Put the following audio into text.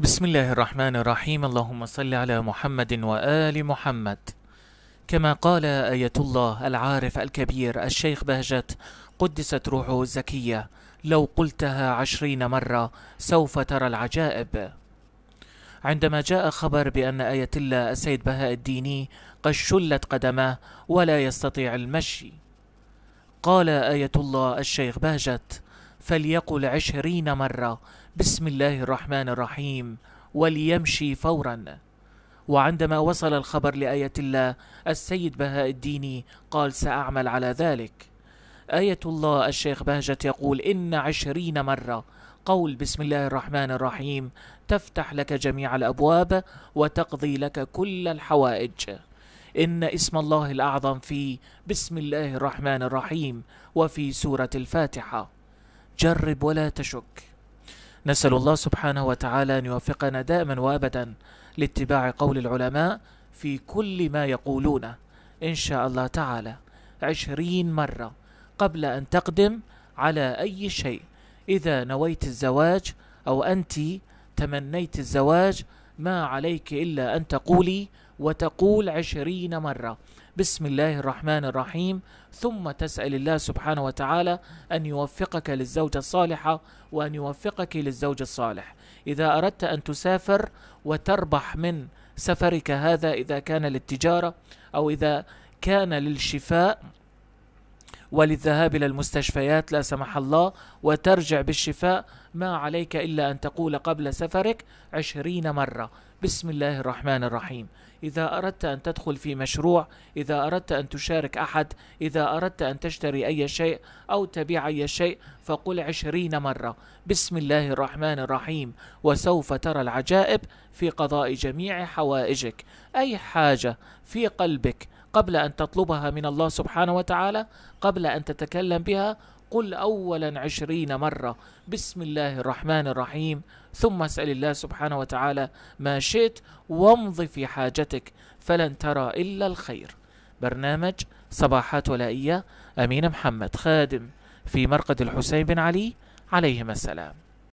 بسم الله الرحمن الرحيم اللهم صل على محمد وآل محمد كما قال آية الله العارف الكبير الشيخ بهجت قدست روحه الزكية لو قلتها عشرين مرة سوف ترى العجائب عندما جاء خبر بأن آية الله السيد بهاء الديني قد شلت قدماه ولا يستطيع المشي قال آية الله الشيخ بهجت فليقل عشرين مرة بسم الله الرحمن الرحيم وليمشي فورا وعندما وصل الخبر لآية الله السيد بهاء الدين قال سأعمل على ذلك آية الله الشيخ بهجت يقول إن عشرين مرة قول بسم الله الرحمن الرحيم تفتح لك جميع الأبواب وتقضي لك كل الحوائج إن اسم الله الأعظم في بسم الله الرحمن الرحيم وفي سورة الفاتحة جرب ولا تشك نسأل الله سبحانه وتعالى أن يوفقنا دائما وأبدا لاتباع قول العلماء في كل ما يقولونه إن شاء الله تعالى عشرين مرة قبل أن تقدم على أي شيء إذا نويت الزواج أو أنت تمنيت الزواج ما عليك إلا أن تقولي وتقول عشرين مرة بسم الله الرحمن الرحيم ثم تسأل الله سبحانه وتعالى أن يوفقك للزوجة الصالحة وأن يوفقك للزوج الصالح إذا أردت أن تسافر وتربح من سفرك هذا إذا كان للتجارة أو إذا كان للشفاء وللذهاب إلى المستشفيات لا سمح الله وترجع بالشفاء ما عليك إلا أن تقول قبل سفرك عشرين مرة بسم الله الرحمن الرحيم إذا أردت أن تدخل في مشروع إذا أردت أن تشارك أحد إذا أردت أن تشتري أي شيء أو تبيع أي شيء فقل عشرين مرة بسم الله الرحمن الرحيم وسوف ترى العجائب في قضاء جميع حوائجك أي حاجة في قلبك قبل أن تطلبها من الله سبحانه وتعالى قبل أن تتكلم بها قل أولا عشرين مرة بسم الله الرحمن الرحيم ثم اسأل الله سبحانه وتعالى ما شئت وامض في حاجتك فلن ترى إلا الخير برنامج صباحات ولائية أمين محمد خادم في مرقد الحسين بن علي عليهما السلام